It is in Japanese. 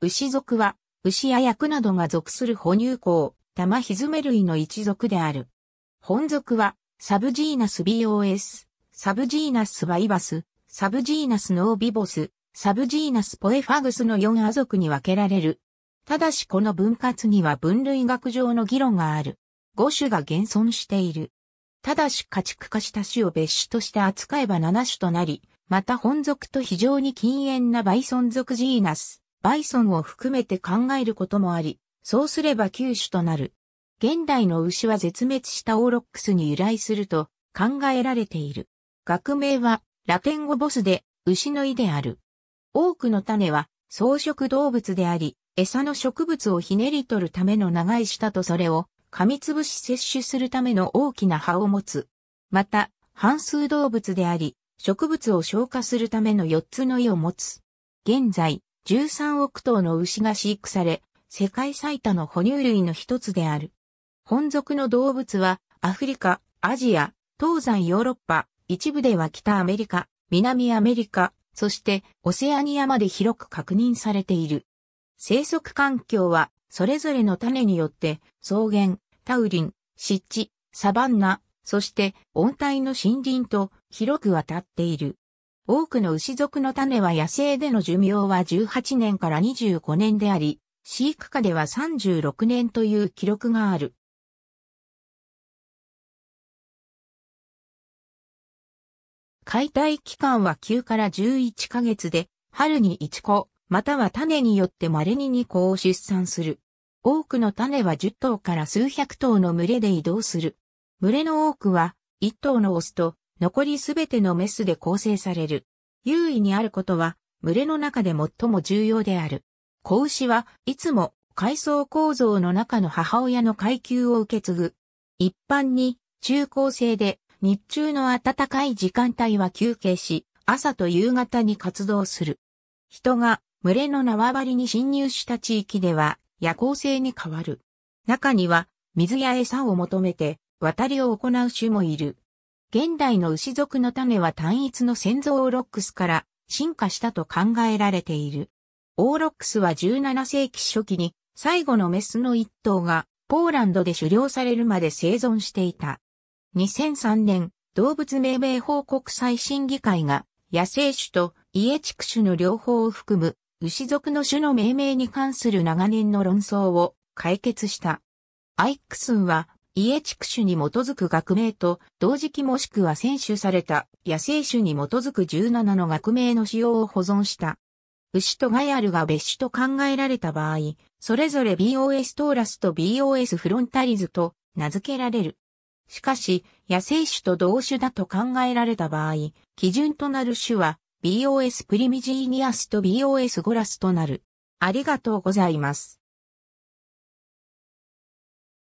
牛属は、牛や薬などが属する哺乳綱、玉ひずめ類の一族である。本属は、サブジーナス BOS、サブジーナスバイバス、サブジーナスノービボス、サブジーナスポエファグスの4亜族に分けられる。ただしこの分割には分類学上の議論がある。5種が現存している。ただし家畜化した種を別種として扱えば7種となり、また本族と非常に禁煙なバイソン属ジーナス、バイソンを含めて考えることもあり、そうすれば旧種となる。現代の牛は絶滅したオーロックスに由来すると考えられている。学名はラテン語ボスで牛の胃である。多くの種は草食動物であり、餌の植物をひねり取るための長い舌とそれを噛みつぶし摂取するための大きな葉を持つ。また、半数動物であり、植物を消化するための4つの胃を持つ。現在、13億頭の牛が飼育され、世界最多の哺乳類の一つである。本属の動物は、アフリカ、アジア、東西ヨーロッパ、一部では北アメリカ、南アメリカ、そしてオセアニアまで広く確認されている。生息環境は、それぞれの種によって、草原、タウリン、湿地、サバンナ、そして温帯の森林と広くわたっている。多くの牛族の種は野生での寿命は18年から25年であり、飼育下では36年という記録がある。解体期間は9から11ヶ月で、春に1個、または種によって稀に2個を出産する。多くの種は10頭から数百頭の群れで移動する。群れの多くは、1頭のオスと残りすべてのメスで構成される。優位にあることは、群れの中で最も重要である。子牛はいつも階層構造の中の母親の階級を受け継ぐ。一般に中高生で日中の暖かい時間帯は休憩し、朝と夕方に活動する。人が群れの縄張りに侵入した地域では夜行性に変わる。中には水や餌を求めて渡りを行う種もいる。現代の牛族の種は単一の先祖オーロックスから進化したと考えられている。オーロックスは17世紀初期に最後のメスの一頭がポーランドで狩猟されるまで生存していた。2003年、動物命名法国際審議会が野生種と家畜種の両方を含む牛族の種の命名に関する長年の論争を解決した。アイックスンは家畜種に基づく学名と、同時期もしくは選種された野生種に基づく17の学名の使用を保存した。牛とガヤルが別種と考えられた場合、それぞれ BOS トーラスと BOS フロンタリズと名付けられる。しかし、野生種と同種だと考えられた場合、基準となる種は BOS プリミジーニアスと BOS ゴラスとなる。ありがとうございます。